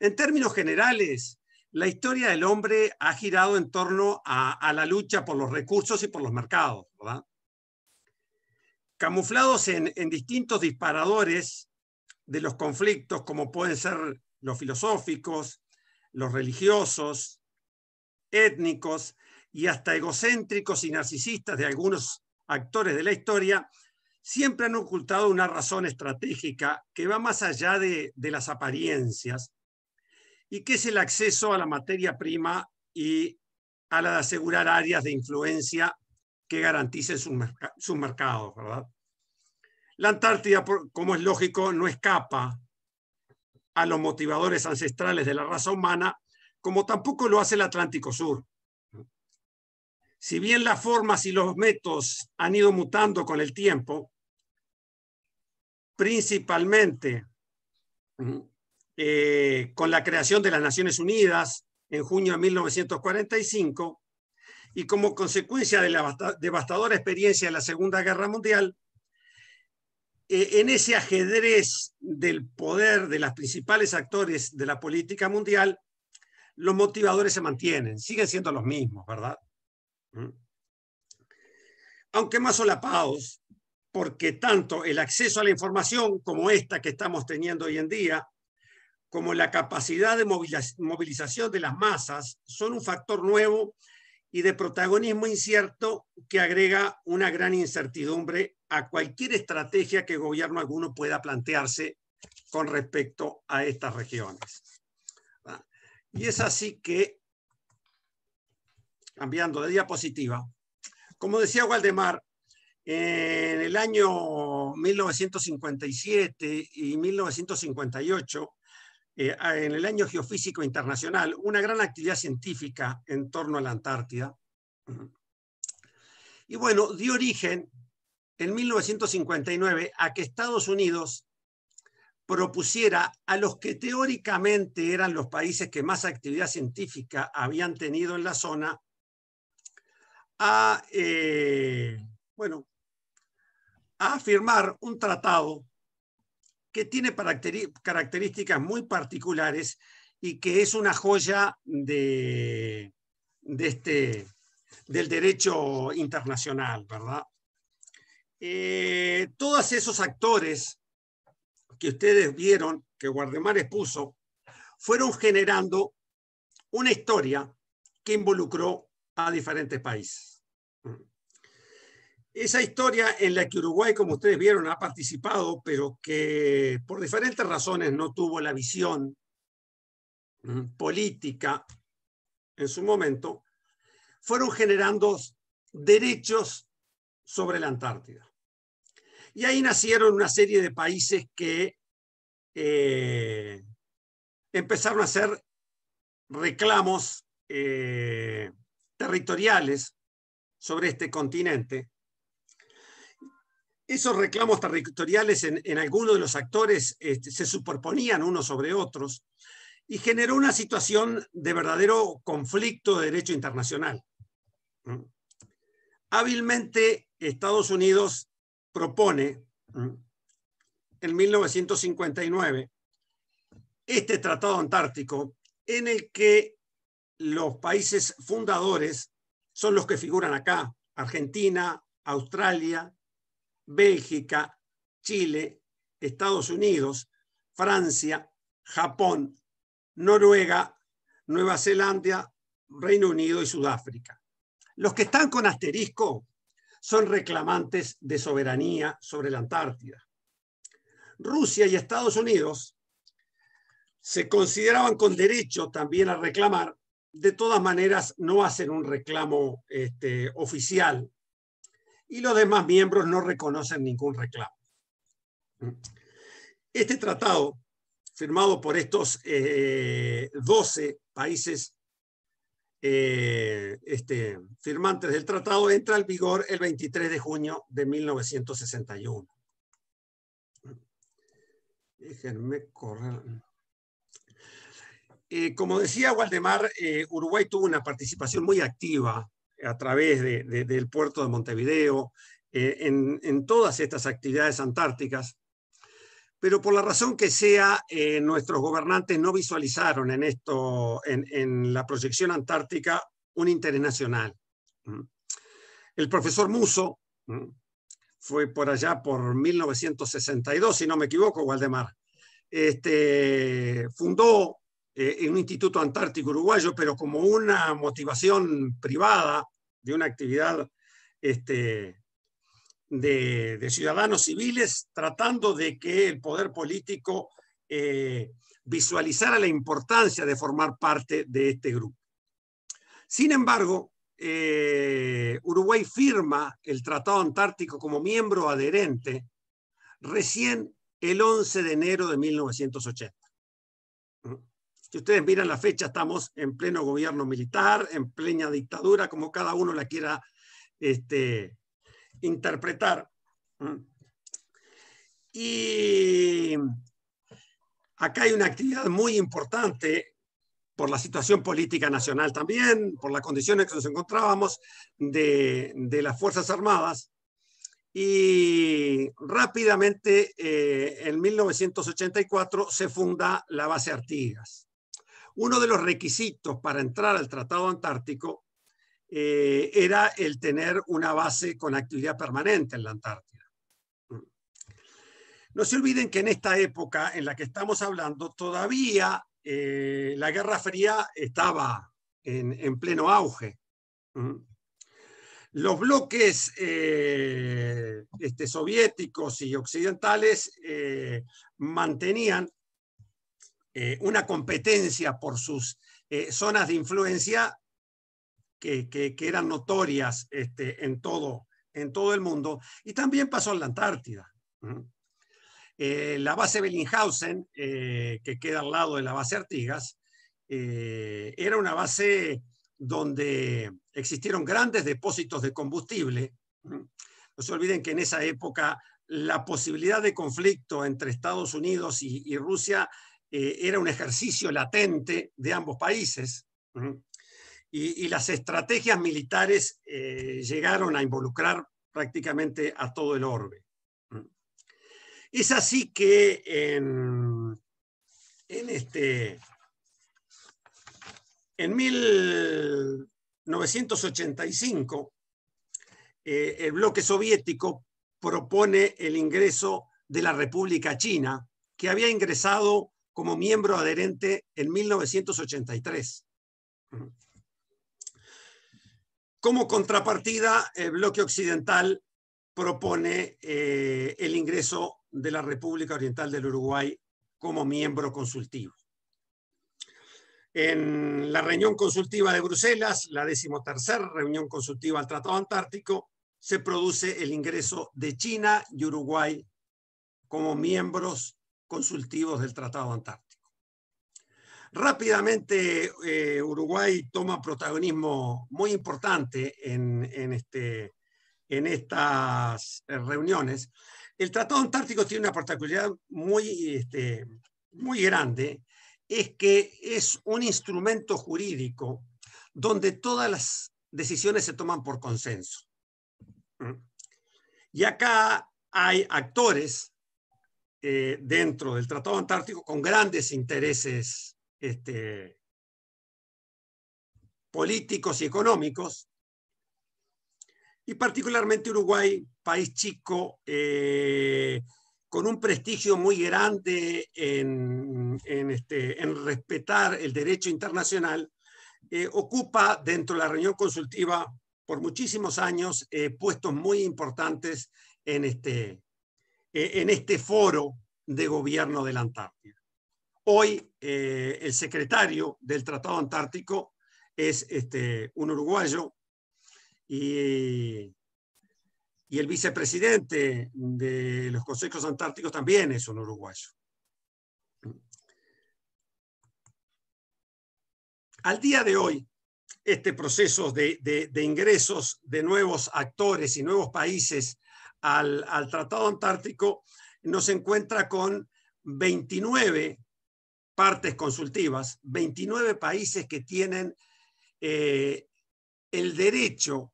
En términos generales, la historia del hombre ha girado en torno a, la lucha por los recursos y por los mercados, Camuflados en, distintos disparadores de los conflictos, como pueden ser los filosóficos, los religiosos, étnicos y hasta egocéntricos y narcisistas de algunos actores de la historia, siempre han ocultado una razón estratégica que va más allá de, las apariencias y que es el acceso a la materia prima y a la de asegurar áreas de influencia que garanticen sus, mercados, La Antártida, como es lógico, no escapa a los motivadores ancestrales de la raza humana, como tampoco lo hace el Atlántico Sur. Si bien las formas y los métodos han ido mutando con el tiempo, principalmente eh, con la creación de las Naciones Unidas en junio de 1945 y como consecuencia de la devastadora experiencia de la Segunda Guerra Mundial, eh, en ese ajedrez del poder de los principales actores de la política mundial, los motivadores se mantienen, siguen siendo los mismos, ¿verdad? ¿Mm? Aunque más solapados, porque tanto el acceso a la información como esta que estamos teniendo hoy en día, como la capacidad de movilización de las masas son un factor nuevo y de protagonismo incierto que agrega una gran incertidumbre a cualquier estrategia que gobierno alguno pueda plantearse con respecto a estas regiones. Ah, y es así que, cambiando de diapositiva, como decía Waldemar, en el año 1957 y 1958, eh, en el año geofísico internacional, una gran actividad científica en torno a la Antártida. Y bueno, dio origen en 1959 a que Estados Unidos propusiera a los que teóricamente eran los países que más actividad científica habían tenido en la zona, a, eh, bueno, a firmar un tratado que tiene características muy particulares y que es una joya de, este, del derecho internacional, ¿verdad? Eh, todos esos actores que ustedes vieron, que Guardemar expuso, fueron generando una historia que involucró a diferentes países. Esa historia en la que Uruguay, como ustedes vieron, ha participado, pero que por diferentes razones no tuvo la visión mm, política en su momento, fueron generando derechos sobre la Antártida. Y ahí nacieron una serie de países que eh, empezaron a hacer reclamos eh, territoriales sobre este continente esos reclamos territoriales en, algunos de los actores este, se superponían unos sobre otros y generó una situación de verdadero conflicto de derecho internacional. Hábilmente Estados Unidos propone en 1959 este Tratado Antártico en el que los países fundadores son los que figuran acá, Argentina, Australia, Bélgica, Chile, Estados Unidos, Francia, Japón, Noruega, Nueva Zelanda, Reino Unido y Sudáfrica. Los que están con asterisco son reclamantes de soberanía sobre la Antártida. Rusia y Estados Unidos se consideraban con derecho también a reclamar, de todas maneras no hacen un reclamo este, oficial y los demás miembros no reconocen ningún reclamo. Este tratado, firmado por estos 12 eh, países eh, este, firmantes del tratado, entra en vigor el 23 de junio de 1961. Déjenme correr. Eh, como decía Waldemar, Uruguay tuvo una participación muy activa a través del puerto de Montevideo, eh, en, todas estas actividades antárticas. Pero por la razón que sea, eh, nuestros gobernantes no visualizaron en, esto, en, la proyección antártica un interés nacional. Mm. El profesor Muso mm, fue por allá por 1962, si no me equivoco, Waldemar, este, fundó eh, en un instituto antártico uruguayo, pero como una motivación privada de una actividad este, de, ciudadanos civiles, tratando de que el poder político eh, visualizara la importancia de formar parte de este grupo. Sin embargo, eh, Uruguay firma el Tratado Antártico como miembro adherente recién el 11 de enero de 1980. Si ustedes miran la fecha, estamos en pleno gobierno militar, en plena dictadura, como cada uno la quiera este, interpretar. Mm. Y acá hay una actividad muy importante por la situación política nacional también, por las condiciones que nos encontrábamos de, las Fuerzas Armadas. Y rápidamente, eh, en 1984, se funda la base Artigas. Uno de los requisitos para entrar al Tratado Antártico eh, era el tener una base con actividad permanente en la Antártida. No se olviden que en esta época en la que estamos hablando, todavía eh, la Guerra Fría estaba en, pleno auge. Los bloques eh, este, soviéticos y occidentales mantenían eh, una competencia por sus eh, zonas de influencia que, eran notorias este, en, todo, el mundo. Y también pasó en la Antártida. Eh, la base Bellinghausen, que queda al lado de la base Artigas, era una base donde existieron grandes depósitos de combustible. No se olviden que en esa época la posibilidad de conflicto entre Estados Unidos y Rusia eh, era un ejercicio latente de ambos países y, las estrategias militares eh, llegaron a involucrar prácticamente a todo el orbe. Es así que en, en, este, en 1985 eh, el bloque soviético propone el ingreso de la República China, que había ingresado como miembro adherente en 1983. Como contrapartida, el bloque occidental propone eh, el ingreso de la República Oriental del Uruguay como miembro consultivo. En la reunión consultiva de Bruselas, la decimotercera reunión consultiva al Tratado Antártico, se produce el ingreso de China y Uruguay como miembros consultivos del Tratado Antártico. Rápidamente, eh, Uruguay toma protagonismo muy importante en, este, en estas eh, reuniones. El Tratado Antártico tiene una particularidad muy, este, muy grande, es que es un instrumento jurídico donde todas las decisiones se toman por consenso. ¿Mm? Y acá hay actores eh, dentro del Tratado Antártico con grandes intereses este, políticos y económicos. Y particularmente Uruguay, país chico, eh, con un prestigio muy grande en, en, este, en respetar el derecho internacional, eh, ocupa dentro de la reunión consultiva por muchísimos años puestos muy importantes en, este, eh, en este foro de gobierno de la Antártida. Hoy eh, el secretario del Tratado Antártico es este, un uruguayo y, el vicepresidente de los consejos antárticos también es un uruguayo. Al día de hoy, este proceso de ingresos de nuevos actores y nuevos países al, Tratado Antártico, nos encuentra con 29 partes consultivas, 29 países que tienen eh, el derecho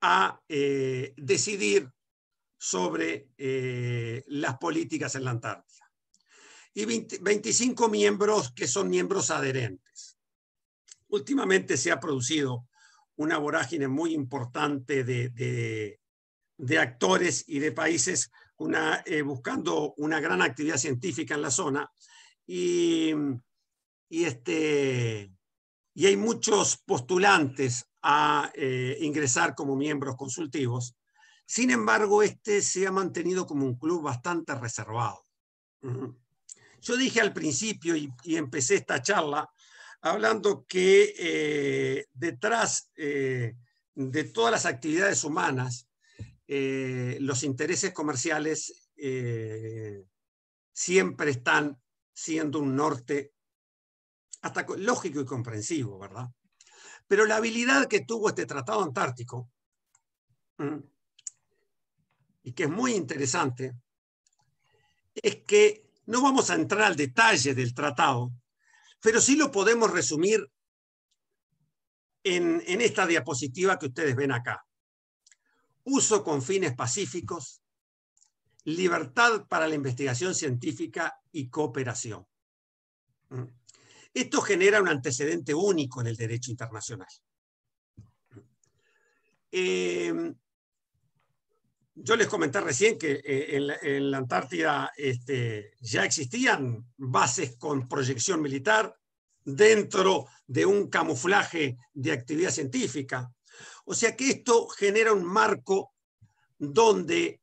a eh, decidir sobre eh, las políticas en la Antártida. Y 25 miembros que son miembros adherentes. Últimamente se ha producido una vorágine muy importante de, de actores y de países una, eh, buscando una gran actividad científica en la zona. Y, este, y hay muchos postulantes a eh, ingresar como miembros consultivos. Sin embargo, este se ha mantenido como un club bastante reservado. Yo dije al principio y, empecé esta charla hablando que eh, detrás de todas las actividades humanas eh, los intereses comerciales eh, siempre están siendo un norte hasta lógico y comprensivo, ¿verdad? Pero la habilidad que tuvo este Tratado Antártico, y que es muy interesante, es que no vamos a entrar al detalle del tratado, pero sí lo podemos resumir en esta diapositiva que ustedes ven acá uso con fines pacíficos, libertad para la investigación científica y cooperación. Mm. Esto genera un antecedente único en el derecho internacional. Em, yo les comenté recién que eh, en, la, Antártida este, ya existían bases con proyección militar dentro de un camuflaje de actividad científica. O sea que esto genera un marco donde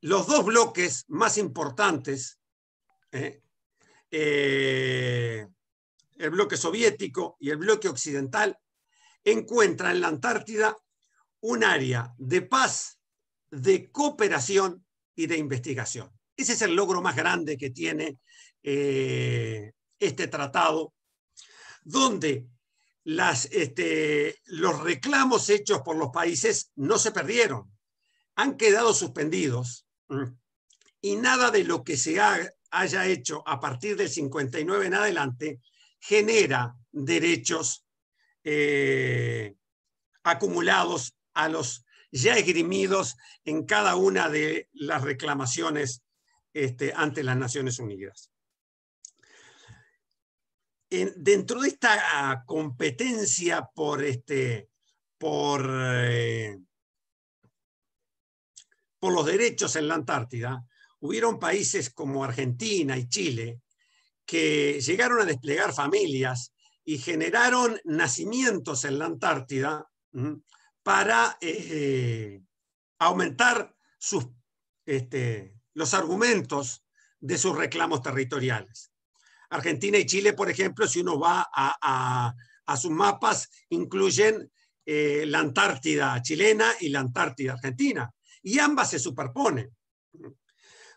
los dos bloques más importantes, ¿eh? Eh, el bloque soviético y el bloque occidental, encuentran en la Antártida un área de paz, de cooperación y de investigación. Ese es el logro más grande que tiene eh, este tratado, donde las, este, los reclamos hechos por los países no se perdieron, han quedado suspendidos mm, y nada de lo que se haya hecho a partir del 59 en adelante genera derechos eh, acumulados a los ya esgrimidos en cada una de las reclamaciones este, ante las Naciones Unidas dentro de esta ah, competencia por, este, por, eh, por los derechos en la Antártida, hubieron países como Argentina y Chile que llegaron a desplegar familias y generaron nacimientos en la Antártida para eh, eh, aumentar este, los argumentos de sus reclamos territoriales. Argentina y Chile, por ejemplo, si uno va a, sus mapas, incluyen eh, la Antártida chilena y la Antártida argentina, y ambas se superponen.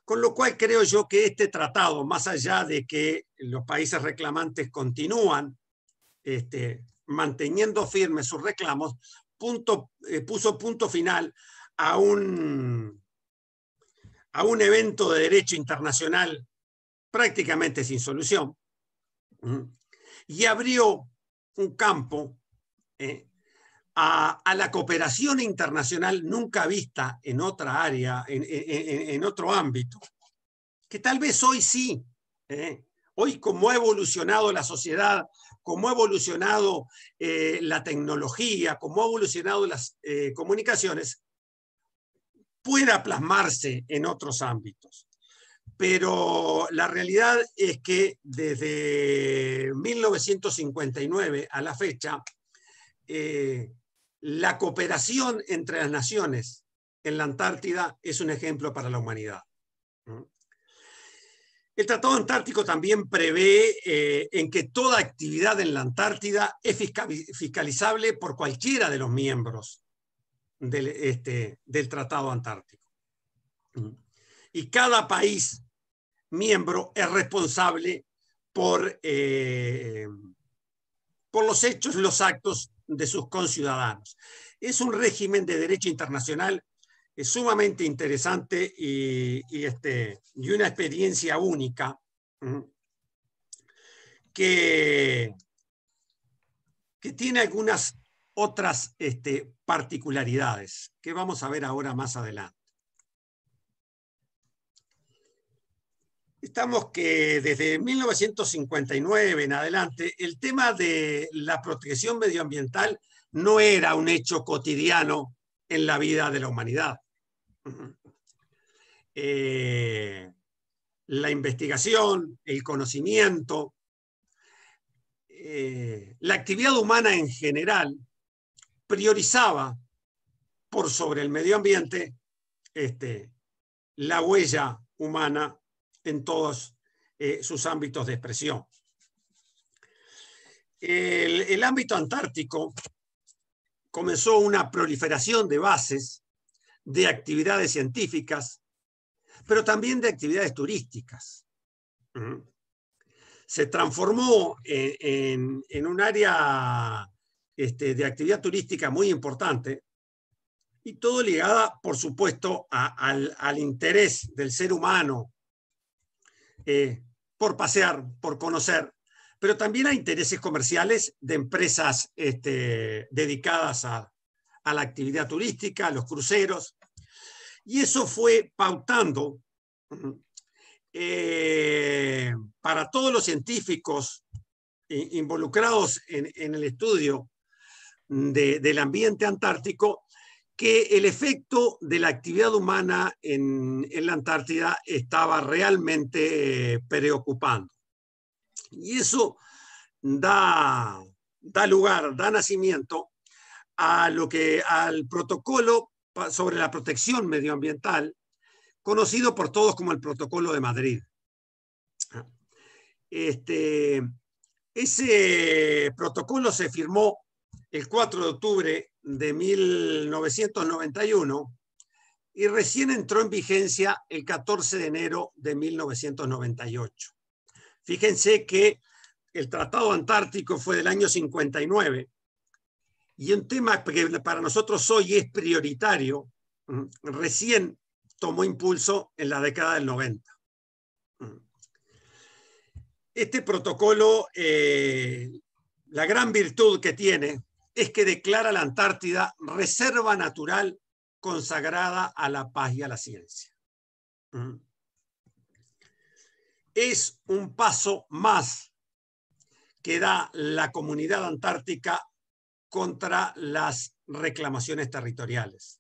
Con lo cual creo yo que este tratado, más allá de que los países reclamantes continúan este, manteniendo firmes sus reclamos, eh, puso punto final a un, a un evento de derecho internacional prácticamente sin solución, y abrió un campo eh, a, la cooperación internacional nunca vista en otra área, en, otro ámbito, que tal vez hoy sí, ¿eh? hoy como ha evolucionado la sociedad, como ha evolucionado eh, la tecnología, como ha evolucionado las comunicaciones, pueda plasmarse en otros ámbitos pero la realidad es que desde 1959 a la fecha, eh, la cooperación entre las naciones en la Antártida es un ejemplo para la humanidad. El Tratado Antártico también prevé eh, en que toda actividad en la Antártida es fiscalizable por cualquiera de los miembros del, este, del Tratado Antártico y cada país miembro es responsable por, eh, por los hechos, los actos de sus conciudadanos. Es un régimen de derecho internacional sumamente interesante este, y, una experiencia única que, que tiene algunas otras este, particularidades que vamos a ver ahora más adelante. estamos que desde 1959 en adelante, el tema de la protección medioambiental no era un hecho cotidiano en la vida de la humanidad. Eh, la investigación, el conocimiento, eh, la actividad humana en general priorizaba por sobre el medio ambiente este, la huella humana en todos eh, sus ámbitos de expresión. El, ámbito antártico comenzó una proliferación de bases, de actividades científicas, pero también de actividades turísticas. Se transformó eh, en, un área este, de actividad turística muy importante y todo ligada, por supuesto, al, al interés del ser humano eh, por pasear, por conocer, pero también a intereses comerciales de empresas este, dedicadas a, la actividad turística, a los cruceros. Y eso fue pautando mm, eh, para todos los científicos eh, involucrados en, el estudio mm, del ambiente antártico que el efecto de la actividad humana en, la Antártida estaba realmente eh, preocupando. Y eso da, da lugar, da nacimiento a lo que, al protocolo sobre la protección medioambiental, conocido por todos como el Protocolo de Madrid. Ah. Este, ese protocolo se firmó el 4 de octubre de 1991 y recién entró en vigencia el 14 de enero de 1998. Fíjense que el Tratado Antártico fue del año 59 y un tema que para nosotros hoy es prioritario, mm, recién tomó impulso en la década del 90. Mm. Este protocolo, eh, la gran virtud que tiene es que declara la Antártida reserva natural consagrada a la paz y a la ciencia. Es un paso más que da la comunidad antártica contra las reclamaciones territoriales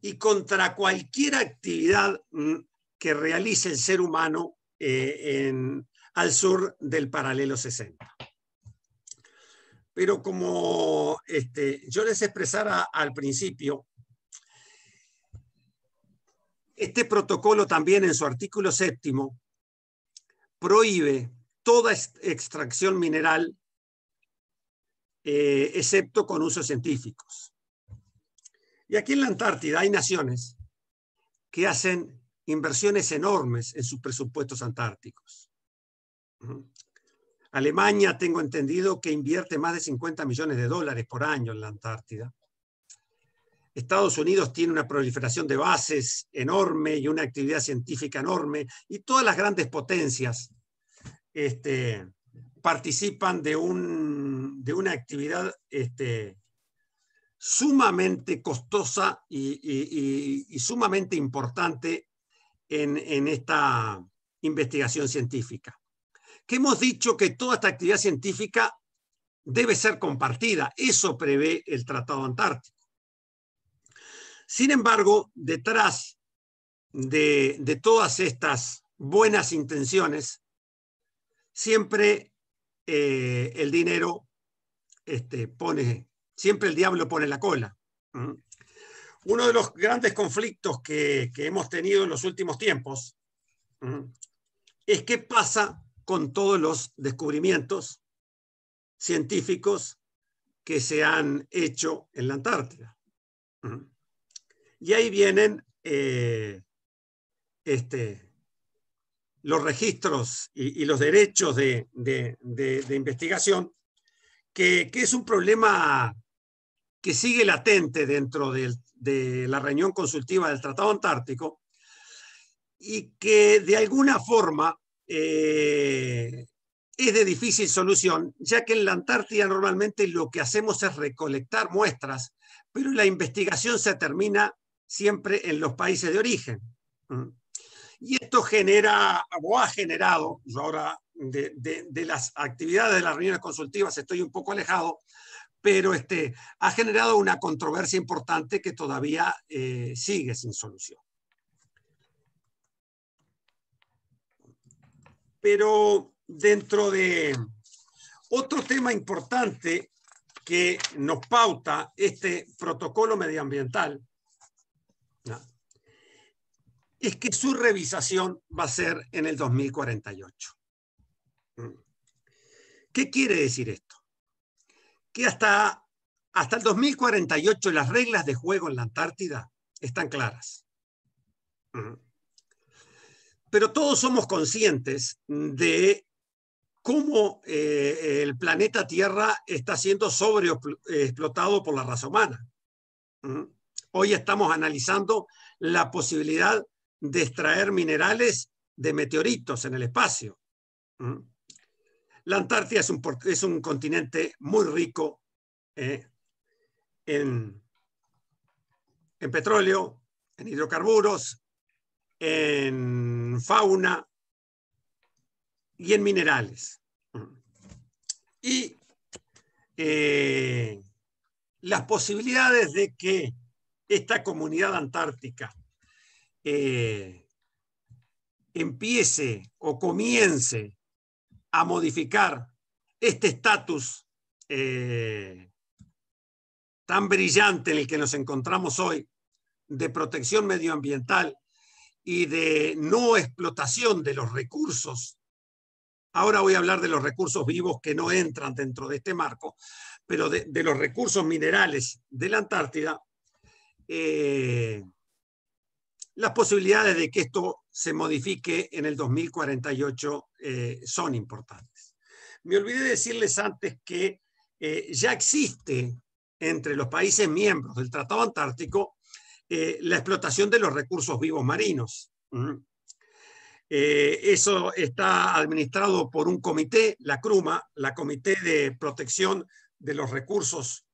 y contra cualquier actividad mm, que realice el ser humano eh, al sur del paralelo 60. Pero como este, yo les expresara al principio, este protocolo también en su artículo séptimo prohíbe toda extracción mineral eh, excepto con usos científicos. Y aquí en la Antártida hay naciones que hacen inversiones enormes en sus presupuestos antárticos. Alemania, tengo entendido que invierte más de 50 millones de dólares por año en la Antártida. Estados Unidos tiene una proliferación de bases enorme y una actividad científica enorme, y todas las grandes potencias este, participan de, un, de, una actividad este, sumamente costosa y, sumamente importante en esta investigación científica que hemos dicho que toda esta actividad científica debe ser compartida. Eso prevé el Tratado Antártico. Sin embargo, detrás de, todas estas buenas intenciones, siempre eh, el dinero este, pone, siempre el diablo pone la cola. Uno de los grandes conflictos que, hemos tenido en los últimos tiempos es qué pasa con todos los descubrimientos científicos que se han hecho en la Antártida. Y ahí vienen eh, este, los registros y, los derechos de, investigación, que, es un problema que sigue latente dentro de la reunión consultiva del Tratado Antártico y que de alguna forma eh, es de difícil solución, ya que en la Antártida normalmente lo que hacemos es recolectar muestras, pero la investigación se termina siempre en los países de origen. Mm. Y esto genera, o ha generado, yo ahora de, las actividades de las reuniones consultivas estoy un poco alejado, pero este, ha generado una controversia importante que todavía eh, sigue sin solución. Pero dentro de otro tema importante que nos pauta este protocolo medioambiental es que su revisación va a ser en el 2048. Mm. ¿Qué quiere decir esto? Que hasta, hasta el 2048 las reglas de juego en la Antártida están claras. Mm pero todos somos conscientes de cómo eh, el planeta Tierra está siendo sobreexplotado por la raza humana. ¿Mm? Hoy estamos analizando la posibilidad de extraer minerales de meteoritos en el espacio. ¿Mm? La Antártida es un, continente muy rico eh, en petróleo, en hidrocarburos, en fauna y en minerales. Y eh, las posibilidades de que esta comunidad antártica eh, empiece o comience a modificar este estatus eh, tan brillante en el que nos encontramos hoy de protección medioambiental y de no explotación de los recursos. Ahora voy a hablar de los recursos vivos que no entran dentro de este marco, pero de, los recursos minerales de la Antártida, eh, las posibilidades de que esto se modifique en el 2048 eh, son importantes. Me olvidé decirles antes que eh, ya existe entre los países miembros del Tratado Antártico eh, la explotación de los recursos vivos marinos. Eh, eso está administrado por un comité, la CRUMA, la Comité de Protección de los Recursos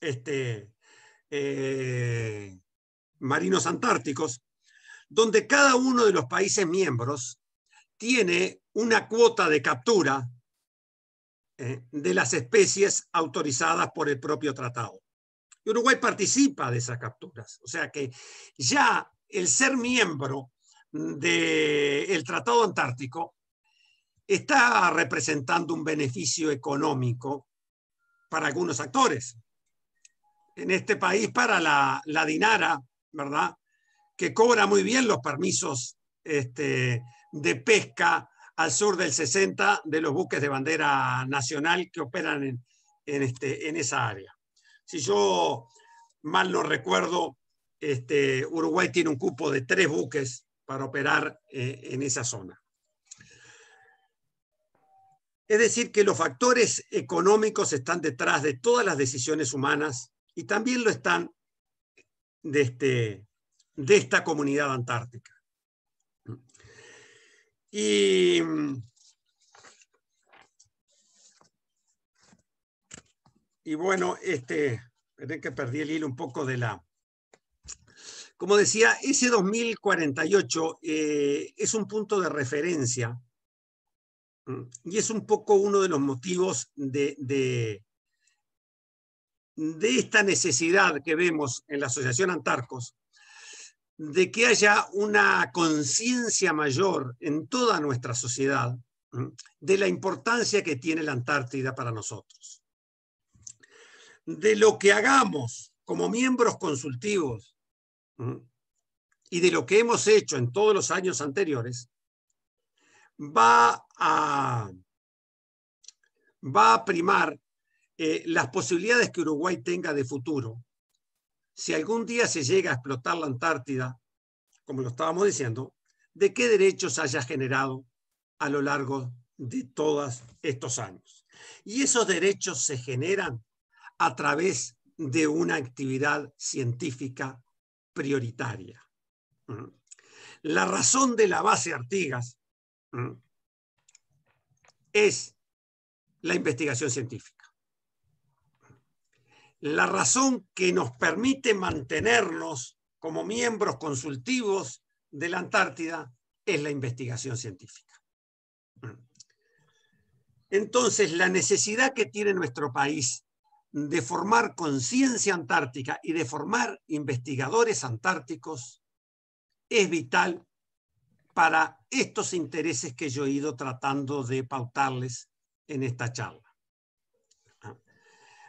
este, eh, Marinos Antárticos, donde cada uno de los países miembros tiene una cuota de captura de las especies autorizadas por el propio tratado. Uruguay participa de esas capturas. O sea que ya el ser miembro del Tratado Antártico está representando un beneficio económico para algunos actores. En este país, para la, Dinara, ¿verdad? Que cobra muy bien los permisos este, de pesca al sur del 60 de los buques de bandera nacional que operan en este, esa área. Si yo mal no recuerdo, este, Uruguay tiene un cupo de tres buques para operar eh, en esa zona. Es decir, que los factores económicos están detrás de todas las decisiones humanas y también lo están de, este, de esta comunidad antártica. Y Y bueno, este, que perdí el hilo un poco de la... Como decía, ese 2048 eh, es un punto de referencia y es un poco uno de los motivos de, de esta necesidad que vemos en la Asociación Antarcos de que haya una conciencia mayor en toda nuestra sociedad de la importancia que tiene la Antártida para nosotros de lo que hagamos como miembros consultivos y de lo que hemos hecho en todos los años anteriores, va a, va a primar eh, las posibilidades que Uruguay tenga de futuro. Si algún día se llega a explotar la Antártida, como lo estábamos diciendo, de qué derechos haya generado a lo largo de todos estos años. Y esos derechos se generan a través de una actividad científica prioritaria. ¿Mm? La razón de la base Artigas ¿Mm? es la investigación científica. La razón que nos permite mantenernos como miembros consultivos de la Antártida es la investigación científica. ¿Mm? Entonces, la necesidad que tiene nuestro país de formar conciencia antártica y de formar investigadores antárticos es vital para estos intereses que yo he ido tratando de pautarles en esta charla.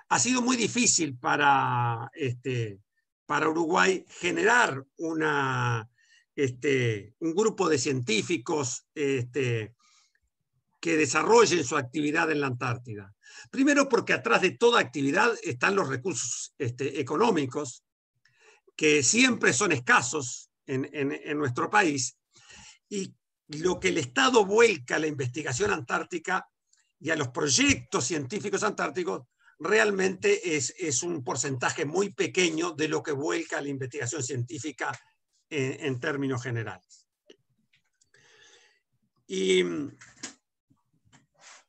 Ha sido muy difícil para, este, para Uruguay generar una, este, un grupo de científicos este, que desarrollen su actividad en la Antártida. Primero porque atrás de toda actividad están los recursos este, económicos, que siempre son escasos en, nuestro país, y lo que el Estado vuelca a la investigación antártica y a los proyectos científicos antárticos realmente es, un porcentaje muy pequeño de lo que vuelca la investigación científica en, en términos generales. Y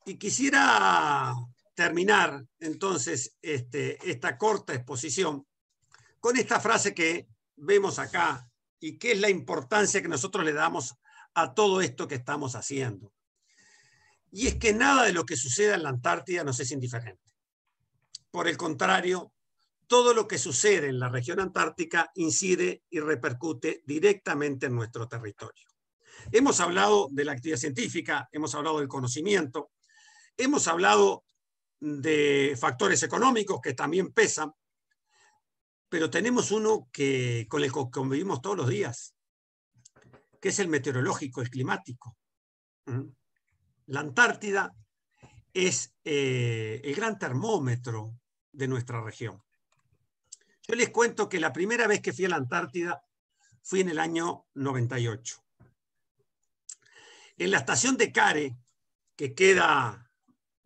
y quisiera terminar entonces este, esta corta exposición con esta frase que vemos acá y que es la importancia que nosotros le damos a todo esto que estamos haciendo. Y es que nada de lo que suceda en la Antártida nos es indiferente. Por el contrario, todo lo que sucede en la región antártica incide y repercute directamente en nuestro territorio. Hemos hablado de la actividad científica, hemos hablado del conocimiento, Hemos hablado de factores económicos que también pesan, pero tenemos uno que, con el que convivimos todos los días, que es el meteorológico, el climático. ¿Mm? La Antártida es eh, el gran termómetro de nuestra región. Yo les cuento que la primera vez que fui a la Antártida fui en el año 98. En la estación de Care, que queda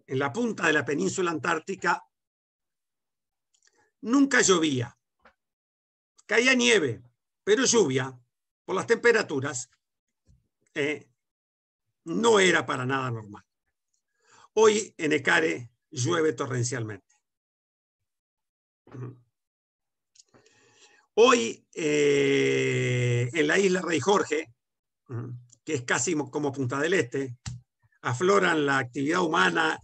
en la punta de la península antártica, nunca llovía. Caía nieve, pero lluvia, por las temperaturas, eh, no era para nada normal. Hoy en Ecare llueve torrencialmente. Hoy eh, en la isla Rey Jorge, que es casi como Punta del Este, afloran la actividad humana,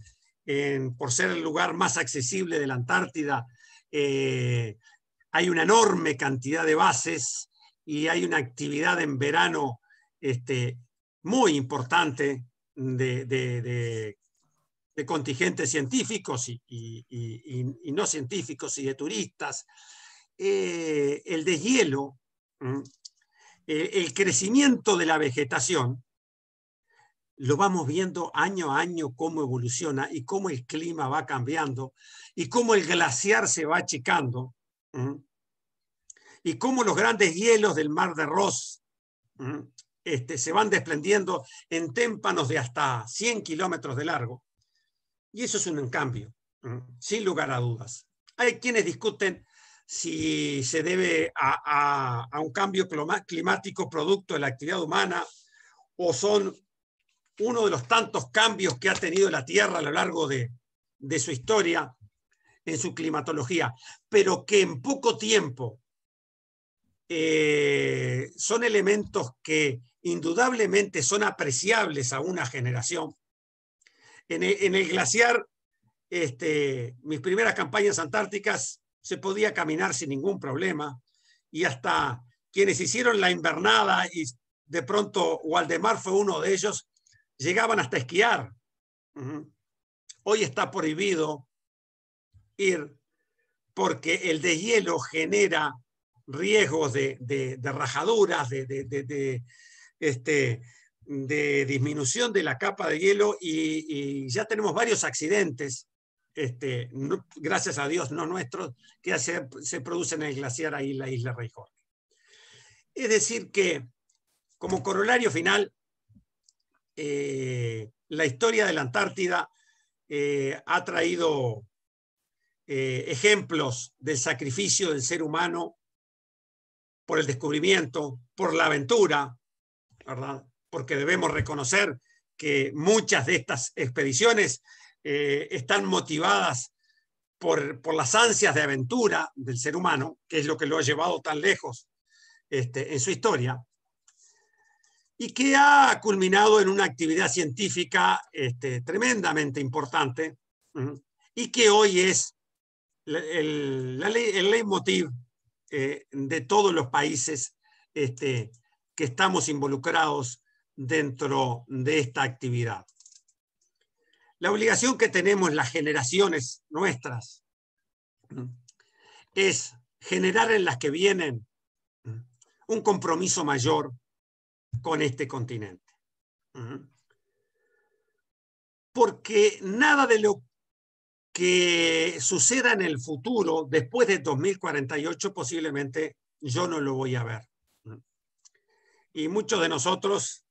por ser el lugar más accesible de la Antártida, eh, hay una enorme cantidad de bases y hay una actividad en verano este, muy importante de, contingentes científicos y, no científicos y de turistas. Eh, el deshielo, eh, el crecimiento de la vegetación, lo vamos viendo año a año cómo evoluciona y cómo el clima va cambiando y cómo el glaciar se va achicando y cómo los grandes hielos del mar de Ross este, se van desprendiendo en témpanos de hasta 100 kilómetros de largo. Y eso es un cambio, sin lugar a dudas. Hay quienes discuten si se debe a, a un cambio climático producto de la actividad humana o son uno de los tantos cambios que ha tenido la Tierra a lo largo de, su historia en su climatología, pero que en poco tiempo eh, son elementos que indudablemente son apreciables a una generación. En el, glaciar, este, mis primeras campañas antárticas se podía caminar sin ningún problema y hasta quienes hicieron la invernada y de pronto Waldemar fue uno de ellos, llegaban hasta esquiar. Hoy está prohibido ir porque el deshielo genera riesgos de, de, rajaduras, de, de este, de disminución de la capa de hielo y, ya tenemos varios accidentes, este, gracias a Dios no nuestros, que se, se, producen en el glaciar ahí la isla Rey Jorge. Es decir que, como corolario final, eh, la historia de la Antártida eh, ha traído eh, ejemplos del sacrificio del ser humano por el descubrimiento, por la aventura, Porque debemos reconocer que muchas de estas expediciones están motivadas por, las ansias de aventura del ser humano, que es lo que lo ha llevado tan lejos este, en su historia y que ha culminado en una actividad científica este, tremendamente importante y que hoy es el, la leitmotiv eh, de todos los países este, que estamos involucrados dentro de esta actividad. La obligación que tenemos las generaciones nuestras es generar en las que vienen un compromiso mayor con este continente. Porque nada de lo que suceda en el futuro, después de 2048, posiblemente yo no lo voy a ver. Y muchos de nosotros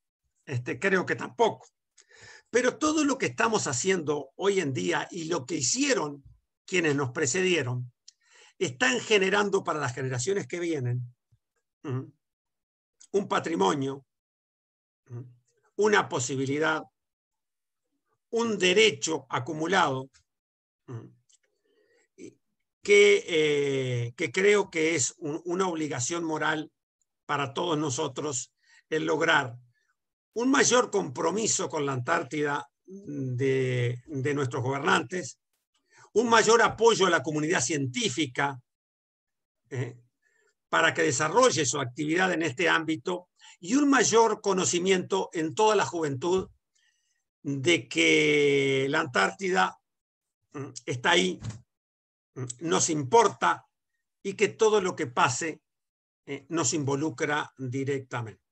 este, creo que tampoco. Pero todo lo que estamos haciendo hoy en día y lo que hicieron quienes nos precedieron, están generando para las generaciones que vienen un patrimonio una posibilidad, un derecho acumulado mm, eh, que, creo que es una obligación moral para todos nosotros el lograr un mayor compromiso con la Antártida mm, de, nuestros gobernantes, un mayor apoyo a la comunidad científica eh, para que desarrolle su actividad en este ámbito y un mayor conocimiento en toda la juventud de que la Antártida mm, está ahí, mm, nos importa y que todo lo que pase eh, nos involucra directamente.